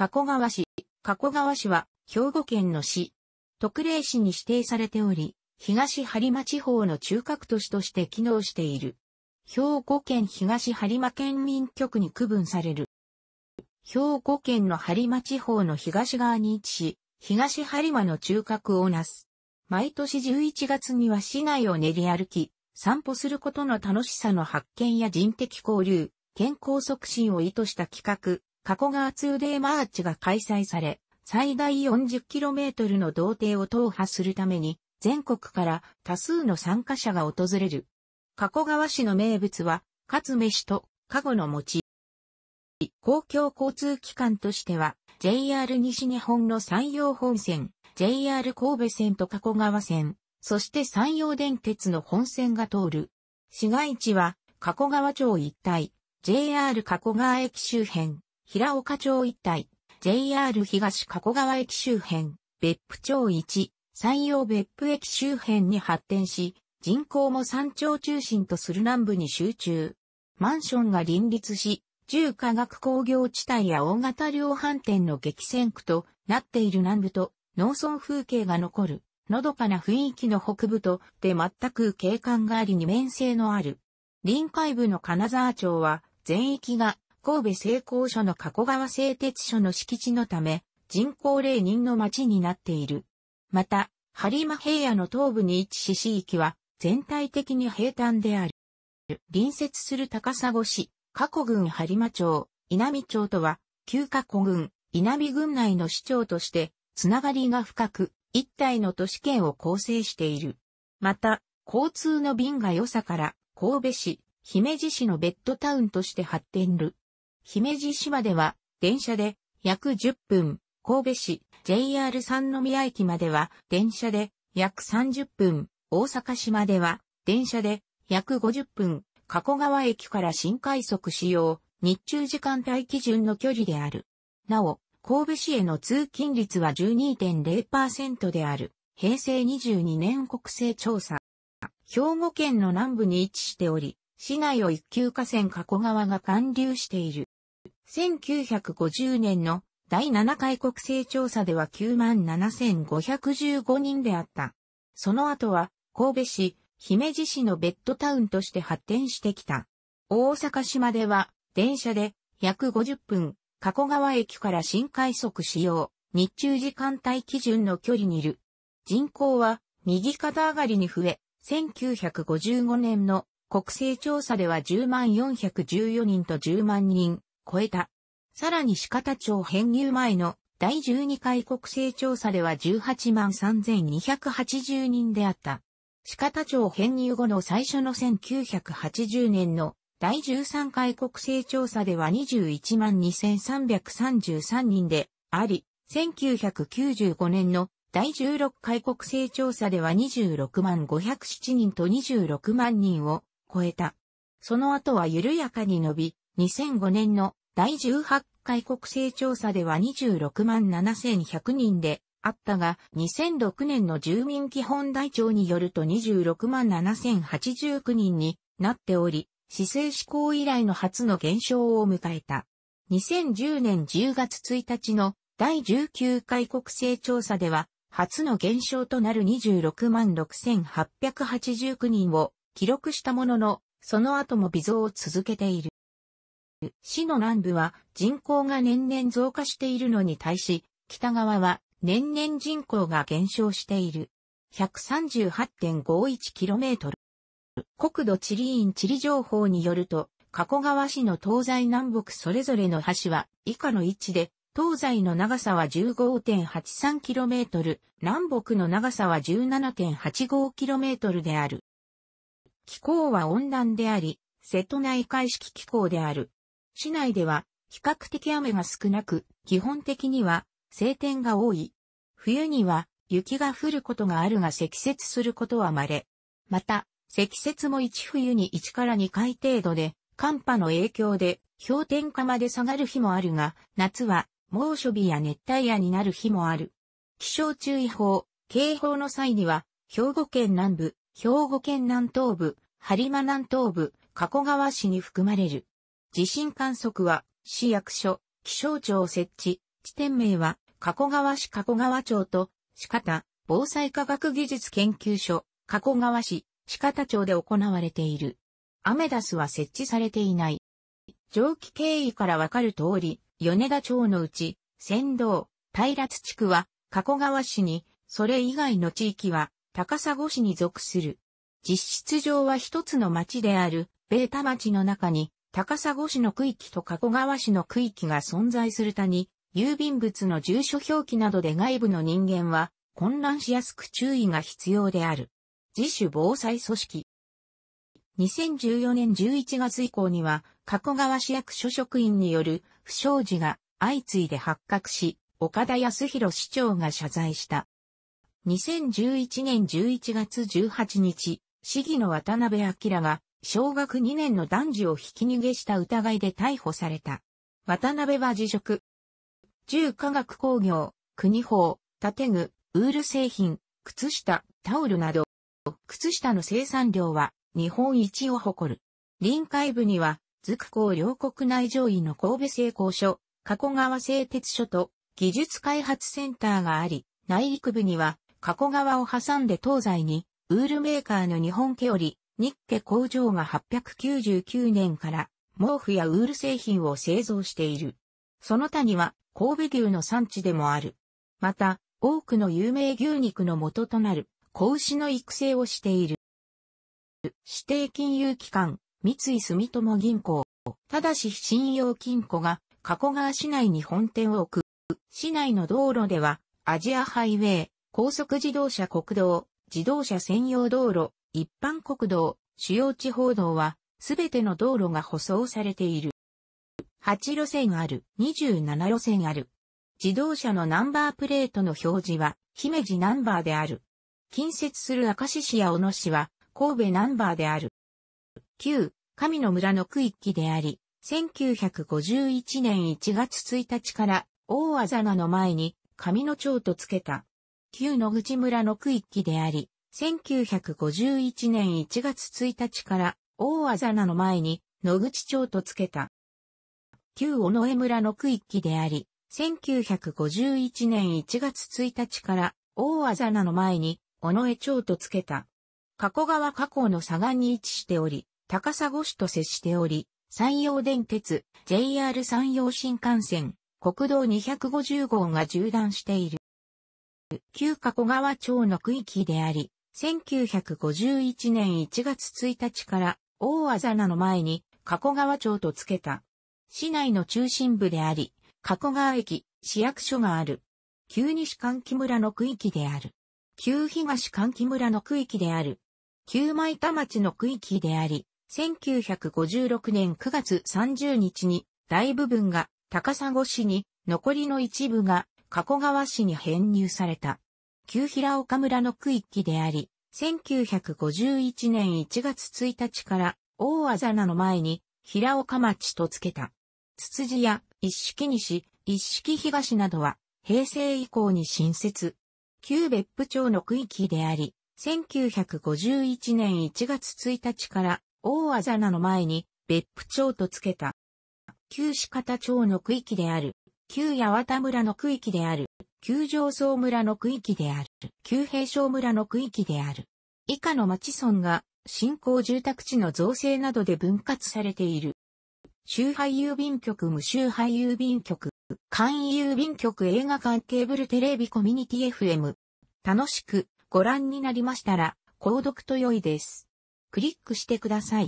加古川市。加古川市は、兵庫県の市。特例市に指定されており、東播磨地方の中核都市として機能している。兵庫県東播磨県民局に区分される。兵庫県の播磨地方の東側に位置し、東播磨の中核をなす。毎年11月には市内を練り歩き、散歩することの楽しさの発見や人的交流、健康促進を意図した企画、加古川2デーマーチが開催され、最大 40km の道程を踏破するために、全国から多数の参加者が訪れる。加古川市の名物は、かつ飯と、加護の餅。公共交通機関としては、JR 西日本の山陽本線、JR 神戸線と加古川線、そして山陽電鉄の本線が通る。市街地は、加古川町一帯、JR 加古川駅周辺、平岡町一帯、JR 東加古川駅周辺、別府町一、山陽別府駅周辺に発展し、人口も山頂中心とする南部に集中。マンションが林立し、重化学工業地帯や大型量販店の激戦区となっている南部と、農村風景が残る、のどかな雰囲気の北部と、で全く景観があり二面性のある。臨海部の金沢町は、全域が神戸製鋼所の加古川製鉄所の敷地のため、人口0人の町になっている。また、播磨平野の東部に位置し市域は全体的に平坦である。隣接する高砂市、加古郡播磨町、稲美町とは、旧加古郡、稲美郡内の市長として、つながりが深く、一体の都市圏を構成している。また、交通の便が良さから、神戸市、姫路市のベッドタウンとして発展る。姫路市までは、電車で約10分、神戸市 JR 三宮駅までは、電車で約30分、大阪市までは、電車で約50分、加古川駅から新快速使用、日中時間帯基準の距離である。なお、神戸市への通勤率は12.0%である。平成22年国勢調査。兵庫県の南部に位置しており、市内を一級河川加古川が管流している。1950年の第7回国勢調査では97,515人であった。その後は神戸市、姫路市のベッドタウンとして発展してきた。大阪市までは電車で約50分、加古川駅から新快速使用、日中時間帯基準の距離にいる。人口は右肩上がりに増え、1955年の国勢調査では10万414人と10万人、超えた。さらに四方町編入前の第12回国勢調査では18万3280人であった。四方町編入後の最初の1980年の第13回国勢調査では21万2333人であり、1995年の第16回国勢調査では26万507人と26万人を超えた。その後は緩やかに伸び、2005年の第18回国勢調査では26万7100人であったが、2006年の住民基本台帳によると26万7089人になっており、市政施行以来の初の減少を迎えた。2010年10月1日の第19回国勢調査では、初の減少となる26万6889人を記録したものの、その後も微増を続けている。市の南部は人口が年々増加しているのに対し、北側は年々人口が減少している。138.51km。国土地理院地理情報によると、加古川市の東西南北それぞれの橋は以下の位置で、東西の長さは 15.83km、南北の長さは 17.85km である。気候は温暖であり、瀬戸内海式気候である。市内では比較的雨が少なく、基本的には晴天が多い。冬には雪が降ることがあるが積雪することは稀。また、積雪も1冬に1から2回程度で、寒波の影響で氷点下まで下がる日もあるが、夏は猛暑日や熱帯夜になる日もある。気象注意報、警報の際には、兵庫県南部、兵庫県南東部、播磨南東部、加古川市に含まれる。地震観測は、市役所、気象庁設置、地点名は、加古川市加古川町と、四方、防災科学技術研究所、加古川市、四方町で行われている。アメダスは設置されていない。蒸気経緯からわかる通り、米田町のうち、仙道、平津地区は、加古川市に、それ以外の地域は、高砂市に属する。実質上は一つの町である、ベータ町の中に、高砂市の区域と加古川市の区域が存在する他に、郵便物の住所表記などで外部の人間は混乱しやすく注意が必要である。自主防災組織。2014年11月以降には、加古川市役所職員による不祥事が相次いで発覚し、岡田康弘市長が謝罪した。2011年11月18日、市議の渡辺明が小学2年の男児をひき逃げした疑いで逮捕された。渡辺は辞職。重化学工業、国宝、建具、ウール製品、靴下、タオルなど、靴下の生産量は日本一を誇る。臨海部には、筑港両国内上位の神戸製鋼所、加古川製鉄所と技術開発センターがあり、内陸部には加古川を挟んで東西にウールメーカーの日本家より日家工場が899年から毛布やウール製品を製造している。その他には神戸牛の産地でもある。また、多くの有名牛肉の元となる、子牛の育成をしている。指定金融機関、三井住友銀行、ただし信用金庫が、加古川市内に本店を置く。市内の道路では、アジアハイウェイ、高速自動車国道、自動車専用道路、一般国道、主要地方道は、すべての道路が舗装されている。8路線ある、27路線ある。自動車のナンバープレートの表示は、姫路ナンバーである。近接する明石市や小野市は、神戸ナンバーである。9、神の村の区域であり、1951年1月1日から、大あざなの前に、神の町と付けた。旧野口村の区域であり、1951年1月1日から大あざなの前に野口町と付けた。旧尾上村の区域であり、1951年1月1日から大あざなの前に尾上町と付けた。加古川加古の左岸に位置しており、高砂市と接しており、山陽電鉄、JR 山陽新幹線、国道250号が縦断している。旧加古川町の区域であり、1951年1月1日から大あざなの前に加古川町と付けた。市内の中心部であり、加古川駅、市役所がある。旧西関木村の区域である。旧東関木村の区域である。旧舞田町の区域であり、1956年9月30日に大部分が高砂市に、残りの一部が加古川市に編入された。旧平岡村の区域であり、1951年1月1日から大あざなの前に平岡町と付けた。つつじや一式西、一式東などは平成以降に新設。旧別府町の区域であり、1951年1月1日から大あざなの前に別府町と付けた。旧四方町の区域である、旧八幡村の区域である、旧上層村の区域である。旧平小村の区域である。以下の町村が、新興住宅地の造成などで分割されている。周配郵便局無周配郵便局、簡易郵便局映画館ケーブルテレビコミュニティ FM。楽しくご覧になりましたら、購読と良いです。クリックしてください。